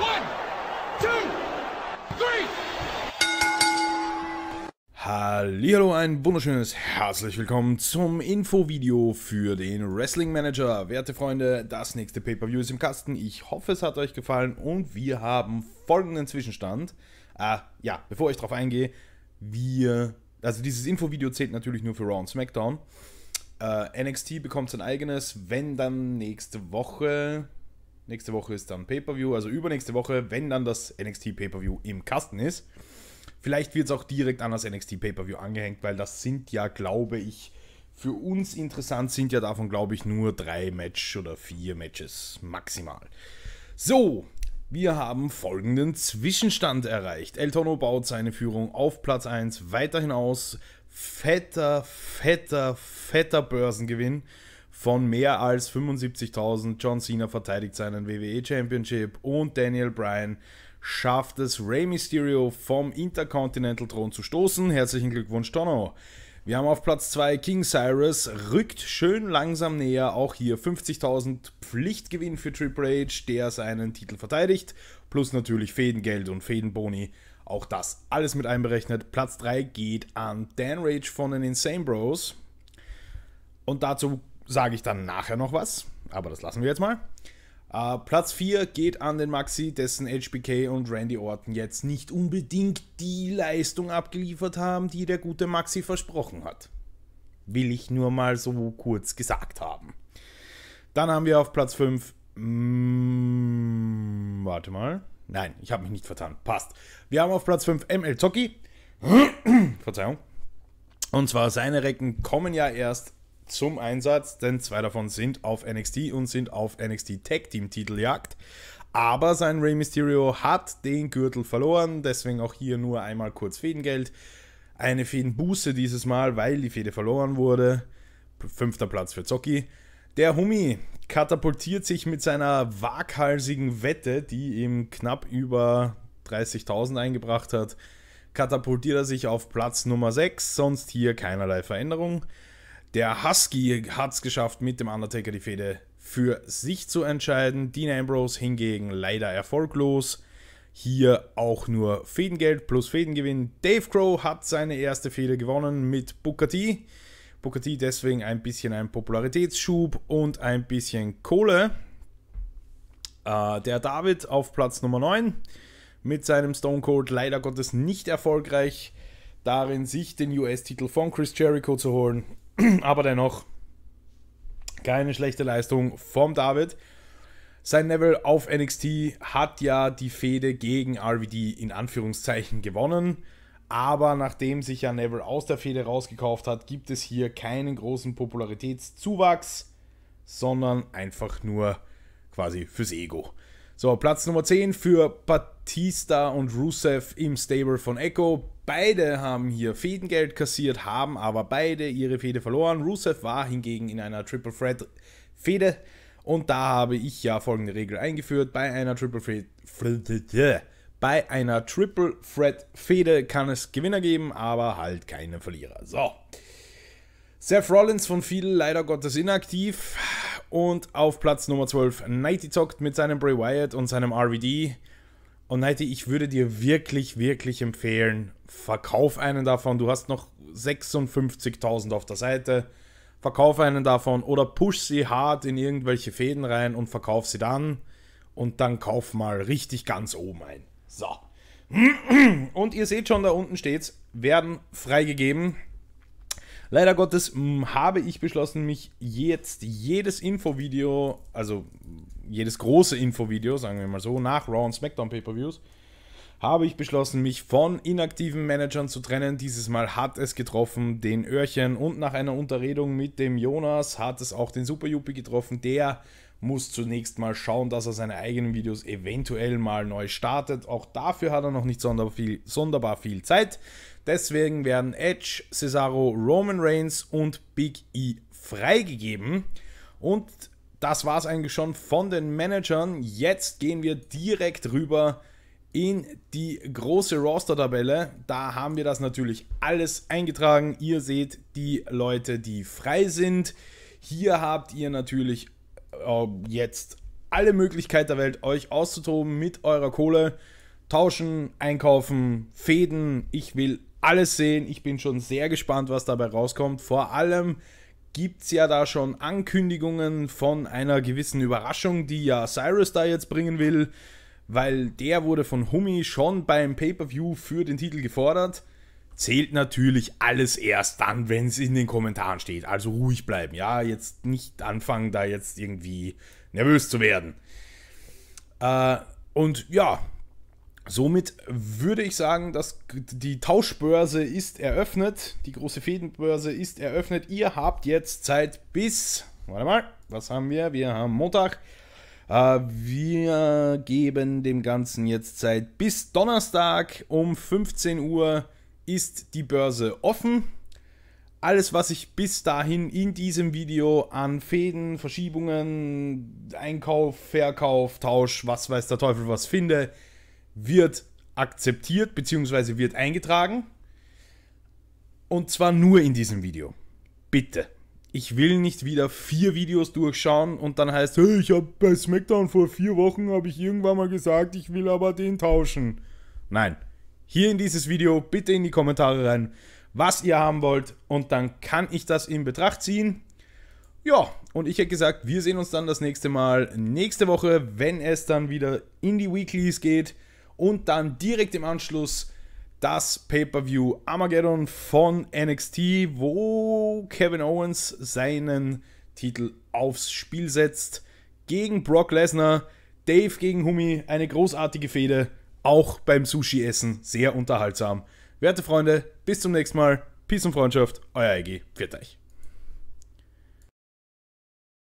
One, two, Hallo, ein wunderschönes herzlich willkommen zum Infovideo für den Wrestling Manager. Werte Freunde, das nächste Pay-Per-View ist im Kasten. Ich hoffe, es hat euch gefallen und wir haben folgenden Zwischenstand. Ah, ja, bevor ich drauf eingehe, wir, also dieses Infovideo zählt natürlich nur für Raw und SmackDown. Uh, äh, NXT bekommt sein eigenes, wenn dann nächste Woche, Nächste Woche ist dann Pay-Per-View, also übernächste Woche, wenn dann das NXT Pay-Per-View im Kasten ist. Vielleicht wird es auch direkt an das NXT Pay-Per-View angehängt, weil das sind ja, glaube ich, für uns interessant sind ja davon, glaube ich, nur drei Match oder vier Matches maximal. So, wir haben folgenden Zwischenstand erreicht. El Tono baut seine Führung auf Platz 1 weiterhin aus. Fetter, fetter, fetter Börsengewinn von mehr als 75.000. John Cena verteidigt seinen WWE Championship und Daniel Bryan schafft es, Rey Mysterio vom Intercontinental Thron zu stoßen. Herzlichen Glückwunsch, Tono. Wir haben auf Platz 2 King Cyrus, rückt schön langsam näher, auch hier 50.000 Pflichtgewinn für Triple H, der seinen Titel verteidigt, plus natürlich Fädengeld und Fädenboni, auch das alles mit einberechnet. Platz 3 geht an Dan Rage von den Insane Bros. Und dazu sage ich dann nachher noch was, aber das lassen wir jetzt mal. Uh, Platz 4 geht an den Maxi, dessen HBK und Randy Orton jetzt nicht unbedingt die Leistung abgeliefert haben, die der gute Maxi versprochen hat. Will ich nur mal so kurz gesagt haben. Dann haben wir auf Platz 5. Mm, warte mal. Nein, ich habe mich nicht vertan. Passt. Wir haben auf Platz 5 ML Zocki. Verzeihung. Und zwar seine Recken kommen ja erst zum Einsatz, denn zwei davon sind auf NXT und sind auf NXT Tag Team Titeljagd. Aber sein Rey Mysterio hat den Gürtel verloren, deswegen auch hier nur einmal kurz Fädengeld. Eine Fädenbuße dieses Mal, weil die Fäde verloren wurde. Fünfter Platz für Zocki. Der Humi katapultiert sich mit seiner waghalsigen Wette, die ihm knapp über 30.000 eingebracht hat, katapultiert er sich auf Platz Nummer 6, sonst hier keinerlei Veränderung. Der Husky hat es geschafft, mit dem Undertaker die Fehde für sich zu entscheiden. Dean Ambrose hingegen leider erfolglos. Hier auch nur Fädengeld plus Fädengewinn. Dave Crow hat seine erste Fehde gewonnen mit Booker T. Booker T deswegen ein bisschen ein Popularitätsschub und ein bisschen Kohle. Äh, der David auf Platz Nummer 9 mit seinem Stone Cold leider Gottes nicht erfolgreich darin, sich den US-Titel von Chris Jericho zu holen. Aber dennoch, keine schlechte Leistung vom David. Sein Neville auf NXT hat ja die Fehde gegen RVD in Anführungszeichen gewonnen. Aber nachdem sich ja Neville aus der Fehde rausgekauft hat, gibt es hier keinen großen Popularitätszuwachs, sondern einfach nur quasi fürs Ego. So, Platz Nummer 10 für Batista und Rusev im Stable von Echo. Beide haben hier Fädengeld kassiert, haben aber beide ihre Fehde verloren. Rusev war hingegen in einer Triple Threat Fehde und da habe ich ja folgende Regel eingeführt. Bei einer Triple Threat, Fred, bei einer Triple Threat Fehde kann es Gewinner geben, aber halt keine Verlierer. So. Seth Rollins von vielen leider Gottes inaktiv. Und auf Platz Nummer 12 Nighty zockt mit seinem Bray Wyatt und seinem RVD. Und Nighty, ich würde dir wirklich, wirklich empfehlen, verkauf einen davon. Du hast noch 56.000 auf der Seite. Verkauf einen davon oder push sie hart in irgendwelche Fäden rein und verkauf sie dann. Und dann kauf mal richtig ganz oben ein. So. Und ihr seht schon, da unten steht's, werden freigegeben. Leider Gottes habe ich beschlossen, mich jetzt jedes Infovideo, also jedes große Infovideo, sagen wir mal so, nach Raw und SmackDown Pay-Per-Views, habe ich beschlossen, mich von inaktiven Managern zu trennen. Dieses Mal hat es getroffen, den Öhrchen und nach einer Unterredung mit dem Jonas hat es auch den Super Yuppie getroffen, der muss zunächst mal schauen, dass er seine eigenen Videos eventuell mal neu startet. Auch dafür hat er noch nicht sonderbar viel, sonderbar viel Zeit. Deswegen werden Edge, Cesaro, Roman Reigns und Big E freigegeben. Und das war es eigentlich schon von den Managern. Jetzt gehen wir direkt rüber in die große Roster-Tabelle. Da haben wir das natürlich alles eingetragen. Ihr seht die Leute, die frei sind. Hier habt ihr natürlich jetzt alle Möglichkeiten der Welt, euch auszutoben mit eurer Kohle. Tauschen, einkaufen, Fäden. Ich will alles sehen. Ich bin schon sehr gespannt, was dabei rauskommt. Vor allem gibt es ja da schon Ankündigungen von einer gewissen Überraschung, die ja Cyrus da jetzt bringen will, weil der wurde von Humi schon beim Pay-per-view für den Titel gefordert zählt natürlich alles erst dann, wenn es in den Kommentaren steht. Also ruhig bleiben, ja, jetzt nicht anfangen, da jetzt irgendwie nervös zu werden. Äh, und ja, somit würde ich sagen, dass die Tauschbörse ist eröffnet, die große Fädenbörse ist eröffnet. Ihr habt jetzt Zeit bis, warte mal, was haben wir? Wir haben Montag. Äh, wir geben dem Ganzen jetzt Zeit bis Donnerstag um 15 Uhr ist die Börse offen. Alles, was ich bis dahin in diesem Video an Fäden, Verschiebungen, Einkauf, Verkauf, Tausch, was weiß der Teufel was finde, wird akzeptiert bzw. wird eingetragen. Und zwar nur in diesem Video. Bitte. Ich will nicht wieder vier Videos durchschauen und dann heißt, hey, ich habe bei SmackDown vor vier Wochen habe ich irgendwann mal gesagt, ich will aber den tauschen. Nein, hier in dieses Video bitte in die Kommentare rein, was ihr haben wollt und dann kann ich das in Betracht ziehen. Ja, und ich hätte gesagt, wir sehen uns dann das nächste Mal nächste Woche, wenn es dann wieder in die Weeklies geht und dann direkt im Anschluss das Pay-per-View Armageddon von NXT, wo Kevin Owens seinen Titel aufs Spiel setzt gegen Brock Lesnar, Dave gegen Humi, eine großartige Fehde auch beim Sushi-Essen sehr unterhaltsam. Werte Freunde, bis zum nächsten Mal. Peace und Freundschaft, euer Egi, für euch.